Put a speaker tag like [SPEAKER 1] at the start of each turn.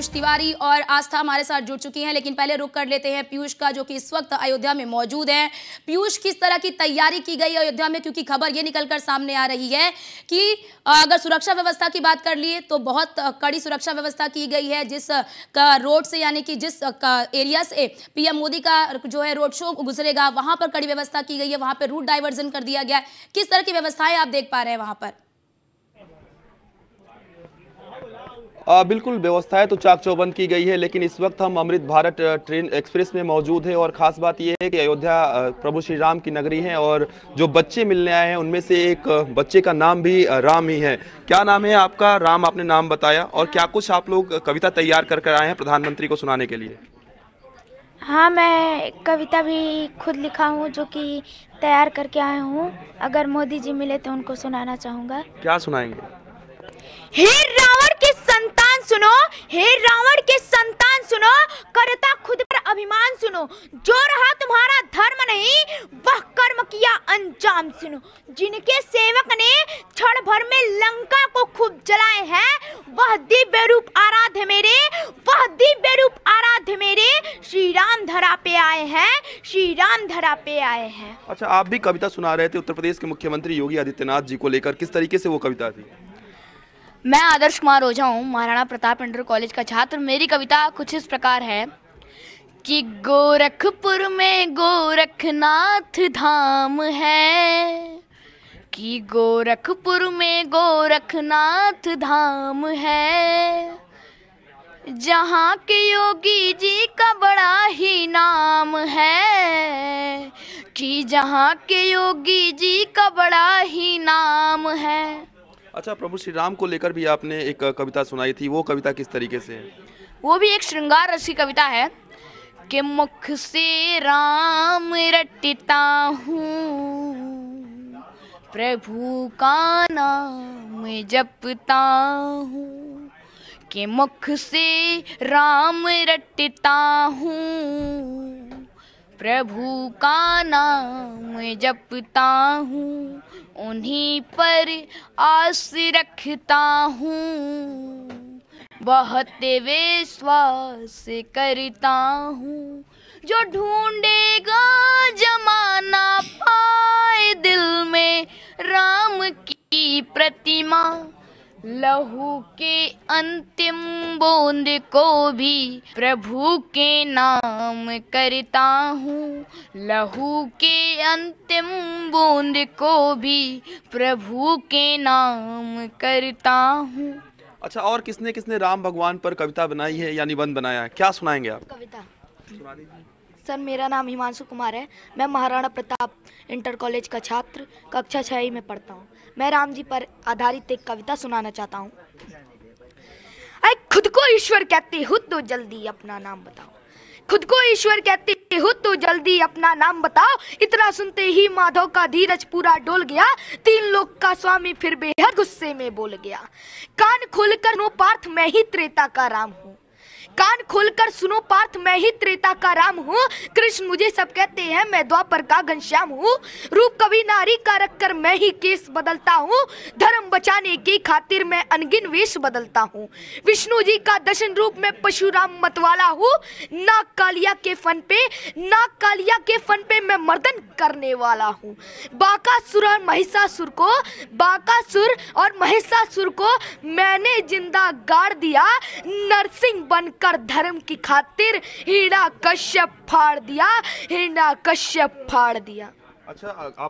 [SPEAKER 1] पीयूष तिवारी और आस्था हमारे साथ जुड़ चुकी हैं लेकिन पहले रुक कर लेते हैं पीयूष का जो कि इस वक्त अयोध्या में मौजूद है पीयूष किस तरह की तैयारी की गई अयोध्या में क्योंकि खबर ये निकलकर सामने आ रही है कि अगर सुरक्षा व्यवस्था की बात कर लिए तो बहुत कड़ी सुरक्षा व्यवस्था की गई है जिस रोड से यानी कि जिस एरिया से पीएम मोदी का जो है रोड शो गुजरेगा वहां पर कड़ी व्यवस्था की गई है वहां पर रूट डाइवर्जन कर दिया गया किस तरह की व्यवस्थाएं आप देख पा रहे हैं वहां पर
[SPEAKER 2] बिल्कुल व्यवस्थाएं तो चाक चौबंद की गई है लेकिन इस वक्त हम अमृत भारत ट्रेन एक्सप्रेस में मौजूद हैं और ख़ास बात यह है कि अयोध्या प्रभु श्री राम की नगरी है और जो बच्चे मिलने आए हैं उनमें से एक बच्चे का नाम भी राम ही है क्या नाम है आपका राम आपने नाम बताया और क्या कुछ आप लोग कविता तैयार कर कर आए हैं प्रधानमंत्री को सुनाने के लिए
[SPEAKER 3] हाँ मैं कविता भी खुद लिखा हूँ जो कि तैयार करके आया हूँ अगर मोदी जी मिले तो उनको सुनाना चाहूँगा
[SPEAKER 2] क्या सुनाएंगे
[SPEAKER 3] हे सुनो हे
[SPEAKER 1] रावण के संतान सुनो करता खुद पर अभिमान सुनो जो रहा तुम्हारा धर्म नहीं वह कर्म किया अंजाम सुनो जिनके सेवक ने क्षण भर में लंका को खूब जलाए हैं वह दिव्य रूप आराध्य मेरे वह दिव्य रूप आराध्य मेरे श्री राम धरा पे आए हैं श्री राम धरा पे आए हैं
[SPEAKER 2] अच्छा आप भी कविता सुना रहे थे उत्तर प्रदेश के मुख्यमंत्री योगी आदित्यनाथ जी को लेकर किस तरीके से वो कविता थी
[SPEAKER 1] मैं आदर्श कुमार ओझा हूँ महाराणा प्रताप इंटर कॉलेज का छात्र मेरी कविता कुछ इस प्रकार है कि गोरखपुर में गोरखनाथ धाम है कि गोरखपुर में गोरखनाथ धाम है जहाँ के योगी जी का बड़ा ही नाम है कि जहाँ के योगी जी का बड़ा ही नाम है
[SPEAKER 2] अच्छा प्रभु श्री राम को लेकर भी आपने एक कविता सुनाई थी वो कविता किस तरीके से है
[SPEAKER 1] वो भी एक श्रृंगार रस की कविता है कि मुख से राम रटता हूँ प्रभु का नाम जपता हूँ के मुख से राम रटता हूँ प्रभु का नाम जपता हूँ उन्हीं पर आस रखता हूँ बहुत विश्वास करता हूँ जो ढूंढेगा जमाना पाए दिल में राम की प्रतिमा लहू के अंतिम बूंद को भी प्रभु के नाम करता हूँ लहू के अंतिम बूंद को भी प्रभु के नाम करता हूँ
[SPEAKER 2] अच्छा और किसने किसने राम भगवान पर कविता बनाई है या निबंध बनाया है क्या सुनाएंगे आप
[SPEAKER 1] कविता
[SPEAKER 3] सुना दीजिए सर मेरा नाम हिमांशु कुमार है मैं महाराणा प्रताप इंटर कॉलेज का छात्र कक्षा छः में पढ़ता हूँ मैं राम जी पर आधारित एक कविता सुनाना चाहता हूँ खुद को ईश्वर कहते हो तो जल्दी अपना नाम बताओ खुद को ईश्वर कहते हो तो जल्दी अपना नाम बताओ इतना सुनते ही माधव का धीरज पूरा डोल गया तीन लोग का स्वामी फिर बेहद गुस्से में बोल गया कान खोलकर नो पार्थ मैं ही त्रेता का राम हूँ कान खोलकर सुनो पार्थ मैं ही त्रेता का राम हूँ कृष्ण मुझे सब कहते हैं मैं द्वापर का घनश्याम हूँ रूप कवि नारी का रख कर मैं ही केस बदलता हूँ धर्म बचाने की खातिर मैं अनगिन वेश बदलता हूँ विष्णु जी का दशन रूप में पशुराम मतवाला हूँ नाग कालिया के फन पे नाग कालिया के फन पे मैं मर्दन करने वाला हूँ बाकासुर और महिषासुर को बाकासुर और महिषासुर को मैंने जिंदा गाड़ दिया नरसिंह बनकर कर धर्म की खातिर हिरणा कश्यप फाड़ दिया हिरणा कश्यप फाड़ दिया
[SPEAKER 2] अच्छा आप